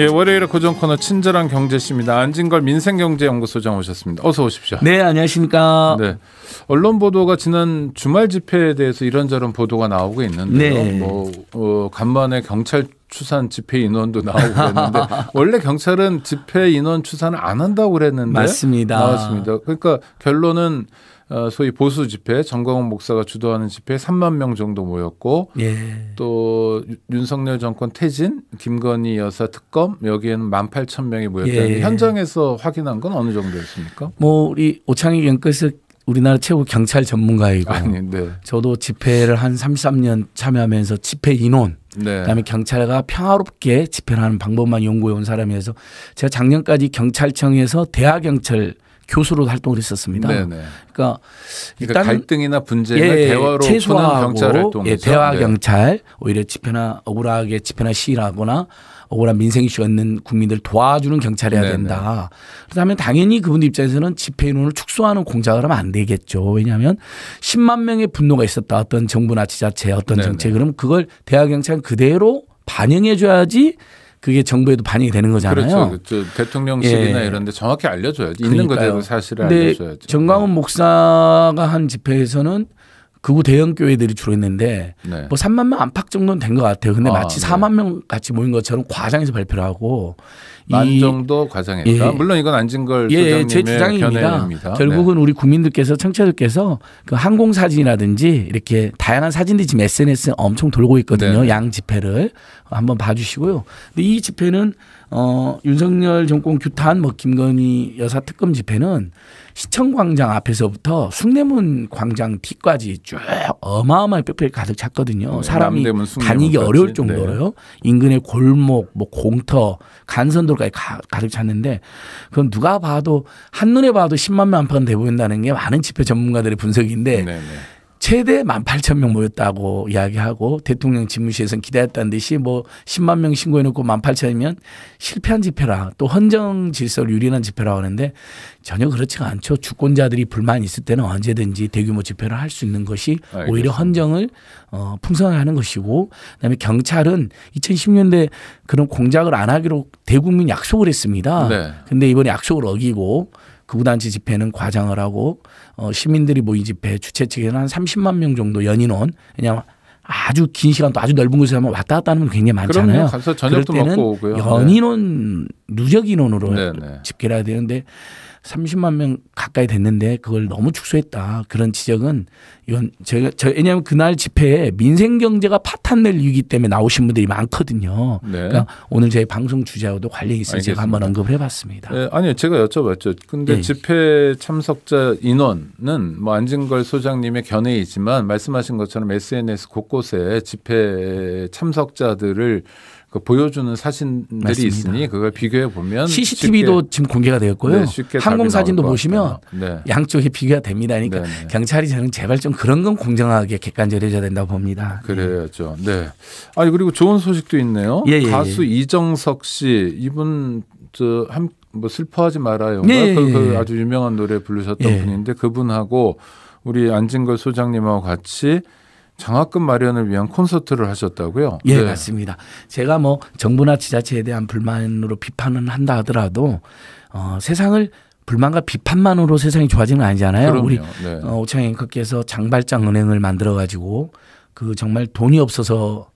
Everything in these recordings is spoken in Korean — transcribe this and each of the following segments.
예, 월요일에 고정 코너 친절한 경제씨입니다. 안진걸 민생경제연구소장 오셨습니다. 어서 오십시오. 네, 안녕하십니까. 네. 언론 보도가 지난 주말 집회에 대해서 이런저런 보도가 나오고 있는데요. 네. 뭐 어, 간만에 경찰 추산 집회 인원도 나오고 그는데 원래 경찰은 집회 인원 추산을 안 한다고 그랬는데 맞습니다. 나왔습니다. 그러니까 결론은 어, 소위 보수 집회 정광훈 목사가 주도하는 집회 3만 명 정도 모였고 예. 또 윤석열 정권 퇴진 김건희 여사 특검 여기에는 18,000명이 모였다 예. 현장에서 확인한 건 어느 정도였습니까? 뭐 우리 오창희 경께서 우리나라 최고 경찰 전문가이고 아니, 네. 저도 집회를 한 33년 참여하면서 집회 인원 네. 그다음에 경찰과 평화롭게 집회를 하는 방법만 연구해 온 사람이어서 제가 작년까지 경찰청에서 대하 경찰 교수로 활동을 했었습니다. 네네. 네. 그러니까 그러니까 갈등이나 분쟁을 예, 예 대화로 최소화하고 예, 네. 경찰 활 예, 대화 경찰 네. 오히려 집회나 억울하게 집회나 시위하거나 억울한 민생 이슈 있는 국민들 도와주는 경찰이어야 네, 된다. 그렇다면 당연히 그분 입장에서는 집회 인원을 축소하는 공작을 하면 안 되겠죠. 왜냐하면 10만 명의 분노가 있었다. 어떤 정부나 지자체 어떤 정책 그럼 그걸 대화 경찰 그대로 반영해 줘야지 그게 정부에도 반영이 되는 거잖아요. 그렇죠. 그 대통령실이나 예. 이런데 정확히 알려줘야지. 그러니까요. 있는 그대로 사실을 알려줘야죠. 정광훈 네. 목사가 한 집회에서는 극우 대형 교회들이 주로 있는데 네. 뭐 3만 명 안팎 정도는 된 것 같아요. 근데 아, 마치 4만 명 같이 모인 것처럼 과장해서 발표를 하고 만 이, 정도 과장했다. 예, 물론 이건 안진걸 예, 예, 제 주장입니다. 견해입니다. 결국은 네. 우리 국민들께서 청취자들께서 그 항공 사진이라든지 이렇게 다양한 사진들이 지금 s n s 엄청 돌고 있거든요. 네. 양 집회를 한번 봐주시고요. 근데 이 집회는 어, 윤석열 정권 규탄 뭐 김건희 여사 특검 집회는 시청광장 앞에서부터 숭례문 광장 뒤까지 쭉 어마어마한 빽빽이 가득 찼거든요. 네, 사람이 다니기 어려울 네. 정도로요. 네. 인근의 골목, 뭐 공터, 간선도로까지 가, 득 찼는데 그건 누가 봐도 한눈에 봐도 10만 명 안팎은 돼 보인다는 게 많은 집회 전문가들의 분석인데 네, 네. 최대 18,000명 모였다고 이야기하고 대통령 집무실에서는 기대했다는 듯이 뭐 10만 명 신고해놓고 18,000이면 실패한 집회라 또 헌정 질서를 유린한 집회라고 하는데 전혀 그렇지가 않죠. 주권자들이 불만이 있을 때는 언제든지 대규모 집회를 할 수 있는 것이 알겠습니다. 오히려 헌정을 어, 풍성하게 하는 것이고 그다음에 경찰은 2010년대 그런 공작을 안 하기로 대국민 약속을 했습니다. 네. 근데 이번에 약속을 어기고 극구단체 집회는 과장을 하고 어, 시민들이 모인 집회 주최 측에는 한 30만 명 정도 연인원 왜냐면 아주 긴 시간 또 아주 넓은 곳에 하면 왔다 갔다 하는 분 굉장히 많잖아요. 그럼요. 가서 저녁도 먹고 오고요. 연인원 네. 누적 인원으로 네. 네, 네. 집계를 해야 되는데 30만 명 가까이 됐는데 그걸 너무 축소했다. 그런 지적은 이건 제가 저 왜냐하면 그날 집회에 민생 경제가 파탄낼 위기 때문에 나오신 분들이 많거든요. 네. 그러니까 오늘 저희 방송 주제하고도 관련이 있어서 제가 한번 언급을 해봤습니다. 네, 아니요 제가 여쭤봤죠. 근데 네. 집회 참석자 인원은 뭐 안진걸 소장님의 견해이지만 말씀하신 것처럼 SNS 곳곳에 집회 참석자들을 그 보여주는 사진들이 맞습니다. 있으니 그걸 비교해 보면 CCTV도 지금 공개가 되었고요. 네, 항공 사진도 보시면 네. 양쪽에 비교가 됩니다. 그러니까 네네. 네. 경찰이 저는 제발 좀 그런 건 공정하게 객관적으로 야 된다고 봅니다. 그래야죠. 네. 아니 그리고 좋은 소식도 있네요. 예, 예, 예. 가수 예. 이정석 씨 이분 저함 뭐 슬퍼하지 말아요. 네, 그, 그 예, 예, 아주 유명한 노래 부르셨던 분인데 그분하고 우리 안진걸 소장님하고 같이 장학금 마련을 위한 콘서트를 하셨다고요? 예, 네. 맞습니다. 제가 뭐 정부나 지자체에 대한 불만으로 비판은 한다 하더라도 어, 세상을 불만과 비판만으로 세상이 좋아지는 아니잖아요. 그럼요. 우리 네. 어, 오창 앵커께서 장발장 은행을 만들어 가지고 그 정말 돈이 없어서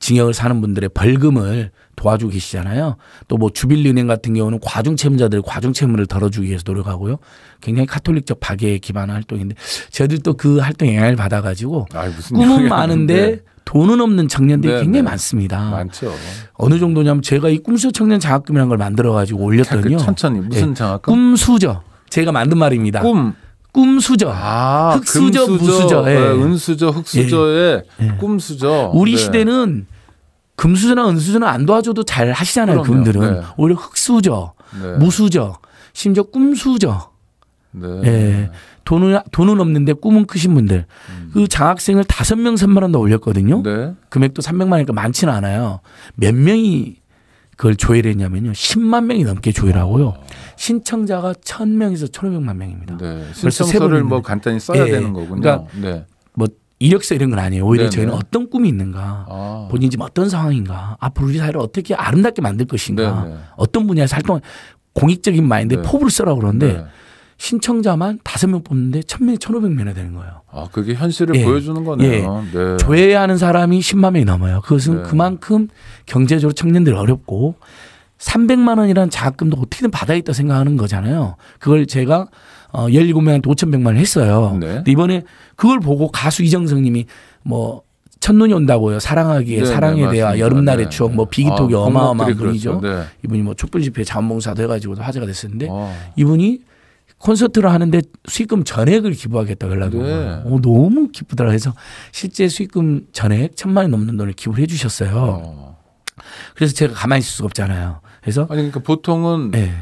징역을 사는 분들의 벌금을 도와주고 계시잖아요. 또 뭐 주빌리은행 같은 경우는 과중 채무자들 과중 채무를 덜어주기 위해서 노력하고요. 굉장히 카톨릭적 박애에 기반한 활동인데 저희들도 그 활동 영향을 받아가지고 아이, 꿈은 많은데 돈은 없는 청년들이 네 굉장히 네. 많습니다. 많죠. 어느 정도냐면 제가 이 꿈수 청년 장학금이라는 걸 만들어 가지고 올렸더니요. 그 천천히 무슨 네. 장학금? 꿈수저. 제가 만든 말입니다. 꿈 꿈수저, 아, 흑수저, 금수저, 무수저, 예. 네, 은수저, 흑수저의 예. 예. 꿈수저. 우리 네. 시대는 금수저나 은수저는 안 도와줘도 잘 하시잖아요. 그럼요. 그분들은 네. 오히려 흙수저, 네. 무수저, 심지어 꿈수저. 네. 예. 돈은 돈은 없는데 꿈은 크신 분들 음. 그 장학생을 다섯 명선만 원 더 올렸거든요. 네. 금액도 300만이니까 많지는 않아요. 몇 명이 그걸 조회를 했냐면요. 10만 명이 넘게 조회하고요. 아. 신청자가 1000명에서 1500만 명입니다. 네. 신청서를 뭐 간단히 써야 예, 예. 되는 거군요. 그러니까 네. 뭐 이력서 이런 건 아니에요. 오히려 네네. 저희는 어떤 꿈이 있는가, 아. 본인 집 어떤 상황인가, 앞으로 우리 사회를 어떻게 아름답게 만들 것인가, 네네. 어떤 분야에서 활동 공익적인 마인드 네. 포부를 써라 그러는데 네. 신청자만 다섯 명 뽑는데 천명 천오백 명이 되는 거예요. 아, 그게 현실을 예. 보여주는 거네요. 예. 네. 조회하는 사람이 십만 명이 넘어요. 그것은 네. 그만큼 경제적으로 청년들이 어렵고 300만 원이라는 자금도 어떻게든 받아야겠다 생각하는 거잖아요. 그걸 제가 어 17명한테 5,100만 원 했어요. 네. 근데 이번에 그걸 보고 가수 이정성 님이 뭐 첫눈이 온다고요. 사랑하기에 네, 사랑에 네, 대하 여름날의 네. 추억 뭐 비기톡이 아, 어마어마한 분이죠. 그 이분이 뭐 촛불 집회 자원봉사도 해가지고 화제가 됐었는데 아. 이분이 콘서트를 하는데 수익금 전액을 기부하겠다 그러려고 네. 어, 너무 기쁘더라 해서 실제 수익금 전액 천만 원 넘는 돈을 기부해 주셨어요. 어. 그래서 제가 가만히 있을 수가 없잖아요. 그서 아니 그러니까 보통은 네.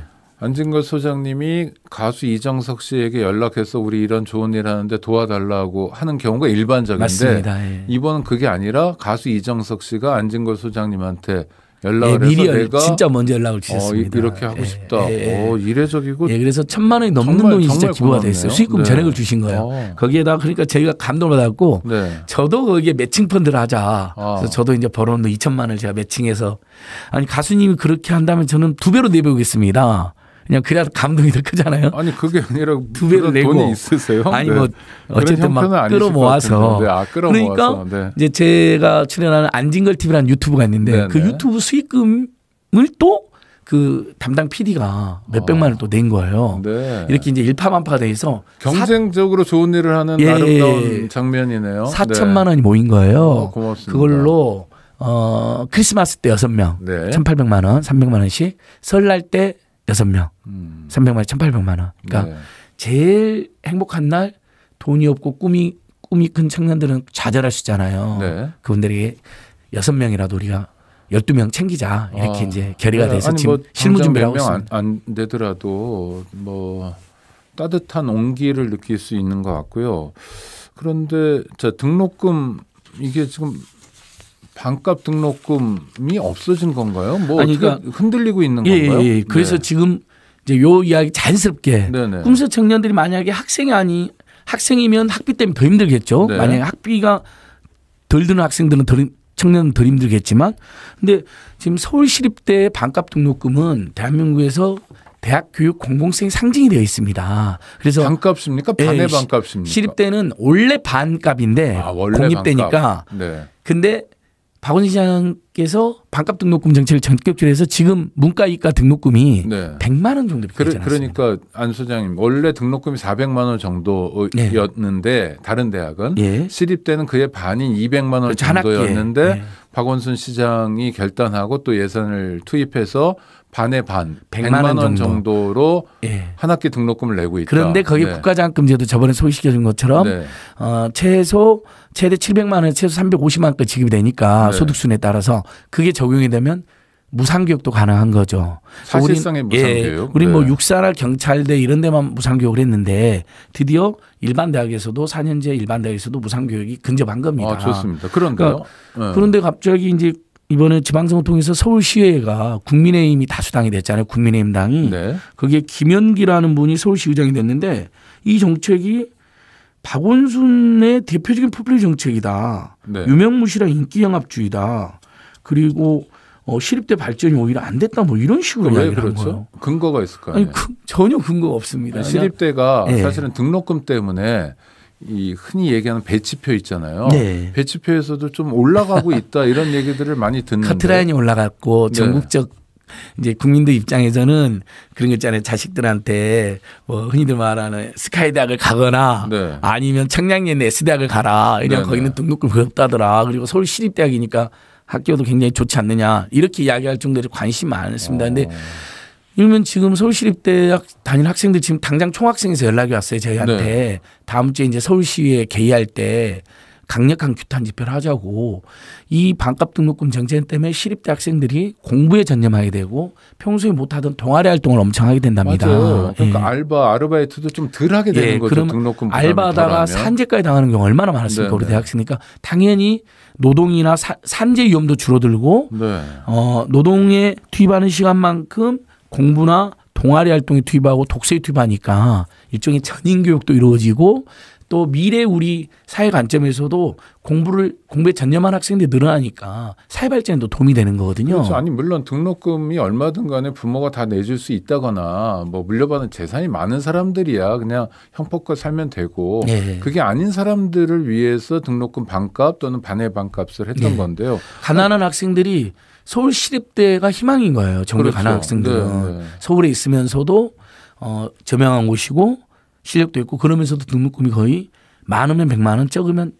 안진걸 소장님이 가수 이정석 씨에게 연락해서 우리 이런 좋은 일 하는데 도와달라고 하는 경우가 일반적인데 맞습니다. 예. 이번은 그게 아니라 가수 이정석 씨가 안진걸 소장님한테 연락을 예, 미리 해서 내가 진짜 먼저 연락을 주셨습니다. 어, 이렇게 하고 예, 싶다. 예, 예. 오, 이래저기고. 예, 그래서 천만 원이 넘는 정말, 돈이 진짜 기부가 고맙네요. 됐어요. 수익금 네. 전액을 주신 거예요. 어. 거기에다 그러니까 저희가 감동을 받았고 네. 저도 거기에 매칭 펀드를 하자. 어. 그래서 저도 이제 벌어놓은 2천만 원을 제가 매칭해서 아니 가수님이 그렇게 한다면 저는 두 배로 내보겠습니다 그냥 그래야 감동이 더 크잖아요. 아니 그게 아니라 두 배를 내고 돈이 있으세요? 아니 네. 뭐 어쨌든 막 끌어모아서 아, 끌어모아서. 그러니까 네. 이제 제가 출연하는 안진걸 TV라는 유튜브가 있는데 네, 그 네. 유튜브 수익금을 또 그 담당 PD가 몇 백만 원을 아. 또낸 거예요. 네. 이렇게 이제 일파만파가 돼서 경쟁적으로 사... 좋은 일을 하는 예, 아름다운 예, 예. 장면이네요. 4천만 원이 모인 거예요. 어, 고맙습니다. 그걸로 어, 크리스마스 때여명 네. 1,800만 원, 300만 원씩 설날 때 여섯 명 음. 300만 원, 1800만 원. 그러니까 네. 제일 행복한 날 돈이 없고 꿈이 꿈이 큰 청년들은 좌절할 수 있잖아요. 네. 그분들에게 여섯 명이라도 우리가 1 2명 챙기자 이렇게 아, 이제 결의가 네. 돼서 지금 뭐 실무 준비하고 있습니다. 안, 안 되더라도 뭐 따뜻한 온기를 느낄 수 있는 것 같고요. 그런데 자 등록금 이게 지금 반값 등록금이 없어진 건가요? 뭐 아니, 그러니까, 흔들리고 있는 예, 건가요? 예, 예. 그래서 네. 지금 이제 요 이야기 자연스럽게 네네. 꿈서 청년들이 만약에 학생이 아니 학생이면 학비 때문에 더 힘들겠죠. 네. 만약에 학비가 덜 드는 학생들은 덜 청년은 덜 힘들겠지만 근데 지금 서울시립대 반값 등록금은 대한민국에서 대학 교육 공공성의 상징이 되어 있습니다. 그래서 반값입니까? 예, 반의 예, 반값입니까? 시립대는 원래 반값인데 아, 원래 공립대니까. 반값. 네. 근데 박원순 시장께서 반값 등록금 정책을 전격적으로 해서 지금 문과 이과 등록금이 네. 100만 원 정도 그러, 그러니까 안 소장님 원래 등록금이 400만 원 정도였는데 네. 다른 대학은 예. 시립 때는 그의 반인 200만 원 그렇죠. 정도였는데 예. 박원순 시장이 결단하고 또 예산을 투입해서 반의 반, 100만, 1 0 0원 정도. 로한 예. 학기 등록금을 내고 있다. 그런데 거기 네. 국가장학금제도 저번에 소개시켜 준 것처럼 네. 어, 최소 최대 700만 원에 최소 350만 원까지 지급이 되니까 네. 소득 순에 따라서 그게 적용이 되면 무상교육도 가능한 거죠. 사실상의 예, 무상교육. 예, 우리 뭐 네. 뭐 육사나 경찰대 이런 데만 무상교육을 했는데 드디어 일반 대학에서도 4년제 일반 대학에서도 무상교육이 근접한 겁니다. 아, 좋습니다. 그런가요? 그러니까 네. 그런데 갑자기 이제 이번에 지방선거 통해서 서울시의회가 국민의힘이 다수당이 됐잖아요. 국민의힘 당이. 네. 거기 김연기라는 분이 서울시의장이 됐는데 이 정책이 박원순의 대표적인 포퓰리 정책이다. 네. 유명무실한 인기영합주의다. 그리고 어, 시립대 발전이 오히려 안 됐다 뭐 이런 식으로 이야기를 그렇죠? 거예요. 근거가 있을 거아요 아니, 그, 전혀 근거가 없습니다. 시립대가 네. 사실은 등록금 때문에 이 흔히 얘기하는 배치표 있잖아요. 네. 배치표에서도 좀 올라가고 있다 이런 얘기들을 많이 듣는데 커트라인이 올라갔고 네. 전국적 이제 국민들 입장에서는 그런 거 있잖아요. 자식들한테 뭐 흔히들 말하는 스카이 대학을 가거나 네. 아니면 청량리에 있는 대학을 가라. 그냥 네, 네. 거기는 등록금 없다더라. 그리고 서울 시립대학이니까 학교도 굉장히 좋지 않느냐. 이렇게 이야기할 정도로 관심이 많습니다. 근데 오. 어. 이러면 지금 서울시립대학 다니는 학생들 지금 당장 총학생에서 연락이 왔어요. 저희한테. 네. 다음 주에 이제 서울시에 개의할 때 강력한 규탄 집회를 하자고 이 반값 등록금 정책 때문에 시립대 학생들이 공부에 전념하게 되고 평소에 못하던 동아리 활동을 엄청 하게 된답니다. 맞아요. 그러니까 예. 알바, 아르바이트도 좀 덜하게 되는 예, 거죠. 등록금 알바다가 산재까지 당하는 경우 얼마나 많았습니까? 네네. 우리 네, 네. 대학생이니까 당연히 노동이나 사, 산재 위험도 줄어들고 네. 어, 노동에 투입하는 시간만큼 공부나 동아리 활동에 투입하고 독서에 투입하니까 일종의 전인 교육도 이루어지고 또 미래 우리 사회 관점에서도 공부를 공부에 전념한 학생들이 늘어나니까 사회 발전에도 도움이 되는 거거든요. 그렇죠. 아니 물론 등록금이 얼마든 간에 부모가 다 내줄 수 있다거나 뭐 물려받은 재산이 많은 사람들이야 그냥 형법과 살면 되고 네. 그게 아닌 사람들을 위해서 등록금 반값 또는 반의 반값을 했던 네. 건데요. 가난한 학생들이 서울 시립대가 희망인 거예요. 정말 그렇죠. 가난 학생들은 네, 네, 서울에 있으면서도 어, 저명한 곳이고 실력도 있고 그러면서도 등록금이 거의 많으면 100만 원, 적으면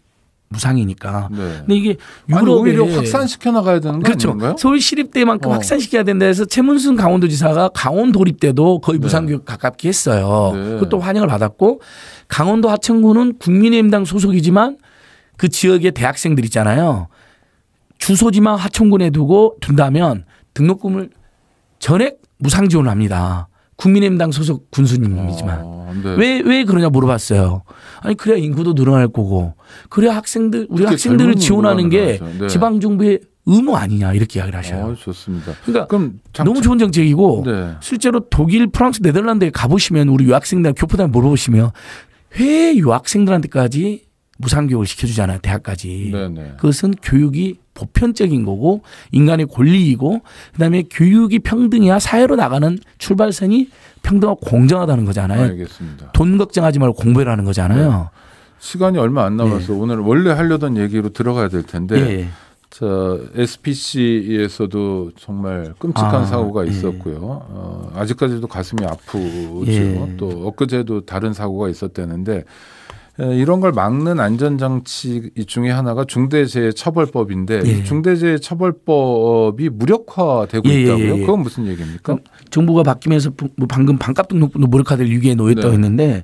무상이니까. 네. 근데 이게 유럽에 아 오히려 확산시켜 나가야 되는 거죠 그렇죠. 아닌가요? 서울 시립대만큼 어. 확산시켜야 된다 해서 최문순 강원도지사가 강원 도립 때도 거의 네. 무상교육 가깝게 했어요. 네. 그것도 환영을 받았고 강원도 하천군은 국민의힘당 소속이지만 그 지역의 대학생들 있잖아요. 주소지만 하천군에 두고 둔다면 등록금을 전액 무상 지원을 합니다. 국민의힘당 소속 군수님이지만 아, 네. 왜, 왜 그러냐 물어봤어요. 아니 그래야 인구도 늘어날 거고 그래야 학생들 우리 학생들을 지원하는 게 네. 지방 정부의 의무 아니냐 이렇게 이야기를 하셔요. 어, 좋습니다. 그러니까 그럼 장... 너무 좋은 정책이고 네. 실제로 독일, 프랑스, 네덜란드에 가보시면 우리 유학생들 교포단 물어보시면 왜 유학생들한테까지 무상교육을 시켜주잖아요. 대학까지. 네네. 그것은 교육이 보편적인 거고 인간의 권리이고 그다음에 교육이 평등해야 사회로 나가는 출발선이 평등하고 공정하다는 거잖아요. 알겠습니다. 돈 걱정하지 말고 공부해라는 거잖아요. 네. 시간이 얼마 안 남아서 네. 오늘 원래 하려던 얘기로 들어가야 될 텐데 네. 자, SPC에서도 정말 끔찍한 아, 사고가 있었고요. 예. 어, 아직까지도 가슴이 아프죠. 예. 또 엊그제도 다른 사고가 있었다는데 이런 걸 막는 안전장치 중에 하나가 중대재해처벌법인데 예. 중대재해처벌법이 무력화되고 예, 예 있다고요? 예, 예, 그건 무슨 얘기입니까? 정부가 바뀌면서 뭐 방금 반값 등록도 무력화될 위기에 놓였다고 네. 했는데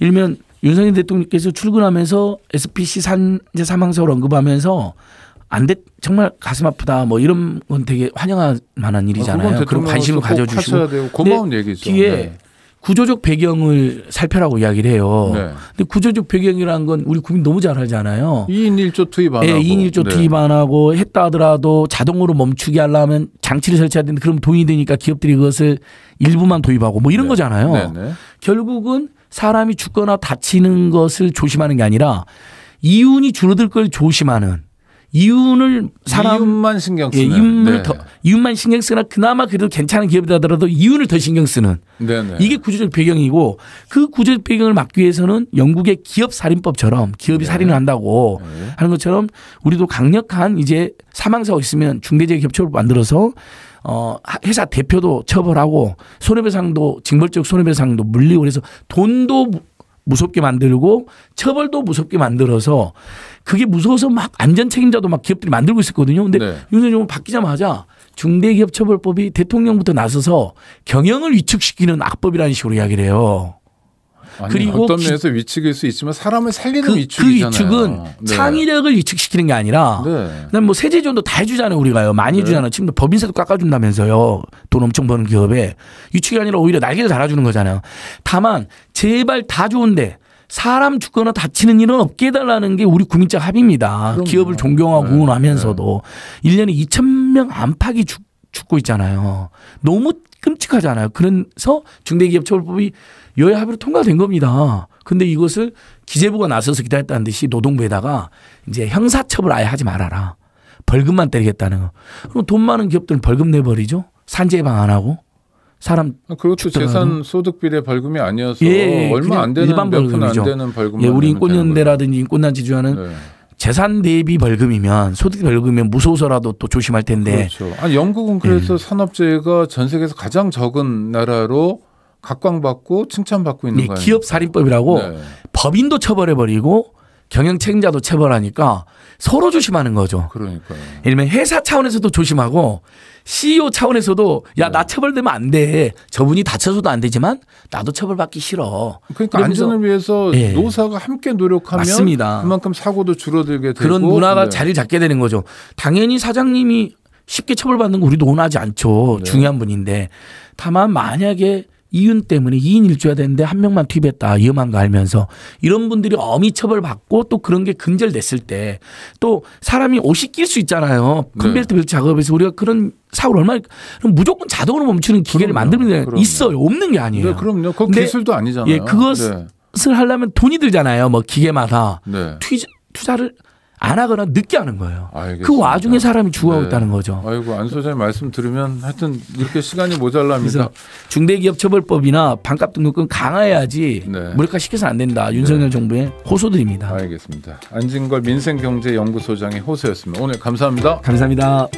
일면 윤석열 대통령께서 출근하면서 SPC 산재 사망를 언급하면서 안 돼, 정말 가슴 아프다 뭐 이런 건 되게 환영할 만한 아, 일이잖아요. 아, 그런 관심을 가져주시고 되고 고마운 얘기죠. 뒤에 네. 구조적 배경을 살펴라고 이야기를 해요. 네. 근데 구조적 배경이라는 건 우리 국민 너무 잘 알잖아요. 2인 1조 투입 안 예, 하고. 2인 1조 네. 투입 안 하고 했다 하더라도 자동으로 멈추게 하려면 장치를 설치해야 되는데 그럼 돈이 되니까 기업들이 그것을 일부만 도입하고 뭐 이런 네. 거잖아요. 네. 네. 결국은 사람이 죽거나 다치는 것을 조심하는 게 아니라 이윤이 줄어들 걸 조심하는 이윤을 사람 이윤만 신경 예, 쓰는 예, 이윤을 네. 더 이윤만 신경 쓰나 그나마 그래도 괜찮은 기업이라더라도 이윤을 더 신경 쓰는 네네. 네. 이게 구조적 배경이고 그 구조적 배경을 막기 위해서는 영국의 기업 살인법처럼 기업이 네. 살인을 한다고 네. 하는 것처럼 우리도 강력한 이제 사망사고 있으면 중대재해 기업처를 만들어서 어 회사 대표도 처벌하고 손해배상도 징벌적 손해배상도 물리고 그래서 돈도 무섭게 만들고 처벌도 무섭게 만들어서 그게 무서워서 막 안전 책임자도 막 기업들이 만들고 있었거든요. 근데 네. 윤석열 바뀌자마자 중대기업처벌법이 대통령부터 나서서 경영을 위축시키는 악법이라는 식으로 이야기를 해요. 아니, 그리고 어떤 면에서 위축일 수 있지만 사람을 살리는 그, 위축이잖아요. 그 위축은 네. 창의력을 위축시키는 게 아니라 네. 뭐 세제 지원도 다 해주잖아요 우리가요 많이 네. 해주잖아요. 지금 도 법인세도 깎아준다면서요 돈 엄청 버는 기업에 위축이 아니라 오히려 날개를 달아주는 거잖아요. 다만 제발 다 좋은데 사람 죽거나 다치는 일은 없게 해달라는 게 우리 국민적 합의입니다. 그럼요. 기업을 존경하고 네. 응원하면서도 네. 1년에 2천 명 안팎이 죽, 고 있잖아요. 너무 끔찍하잖아요. 그래서 중대기업처벌법이 여야 합의로 통과된 겁니다. 근데 이것을 기재부가 나서서 기다렸다는 듯이 노동부에다가 이제 형사처벌 아예 하지 말아라. 벌금만 때리겠다는 거. 그럼 돈 많은 기업들은 벌금 내버리죠. 산재 방안 하고 사람 아, 그것도 그렇죠. 재산 소득 비례 벌금이 아니어서 예, 예. 얼마 안 되는 일반 벌금이죠. 안 되는 벌금 예, 우리 인권연대라든지 인권단체 주하는 네. 재산 대비 벌금이면 소득 벌금이면 무서워서라도 또 조심할 텐데. 그렇죠. 아니 영국은 그래서 예. 산업재해가 전 세계에서 가장 적은 나라로 각광받고 칭찬받고 있는 거예요. 기업 살인법이라고 네. 법인도 처벌해 버리고 경영 책임자도 처벌하니까 서로 조심하는 거죠. 그러니까요. 예를 회사 차원에서도 조심하고 CEO 차원에서도 야나 네. 처벌되면 안 돼. 저분이 다쳐서도 안 되지만 나도 처벌받기 싫어. 그러니까 안전을 위해서 예. 노사가 함께 노력하면 맞습니다. 그만큼 사고도 줄어들게 되고 그런 문화가 네. 자리 잡게 되는 거죠. 당연히 사장님이 쉽게 처벌받는 거 우리도 원하지 않죠. 네. 중요한 분인데 다만 만약에 이윤 때문에 2인 1조야 되는데 한 명만 투입했다. 아, 위험한 거 알면서 이런 분들이 어미 처벌받고 또 그런 게 근절됐을 때 또 사람이 옷이 낄 수 있잖아요. 큰벨트 네. 벨트 작업에서 우리가 그런 사고를 얼마나 그럼 무조건 자동으로 멈추는 기계를 만들면 그럼요. 있어요. 없는 게 아니에요. 네, 그럼요. 그 기술도 아니잖아요. 예, 그것을 네. 하려면 돈이 들잖아요. 뭐 기계마다 네. 투자, 투자를 안 하거나 늦게 하는 거예요. 그 알겠습니다. 그 와중에 사람이 죽어 네. 있다는 거죠. 아이고 안 소장님 말씀 들으면 하여튼 이렇게 시간이 모자랍니다. 중대기업처벌법이나 반값 등록금 강화해야지 네. 무력화 시켜서 안 된다. 윤석열 네. 정부의 호소드립니다. 알겠습니다. 안진걸 민생경제연구소장의 호소였습니다. 오늘 감사합니다. 감사합니다.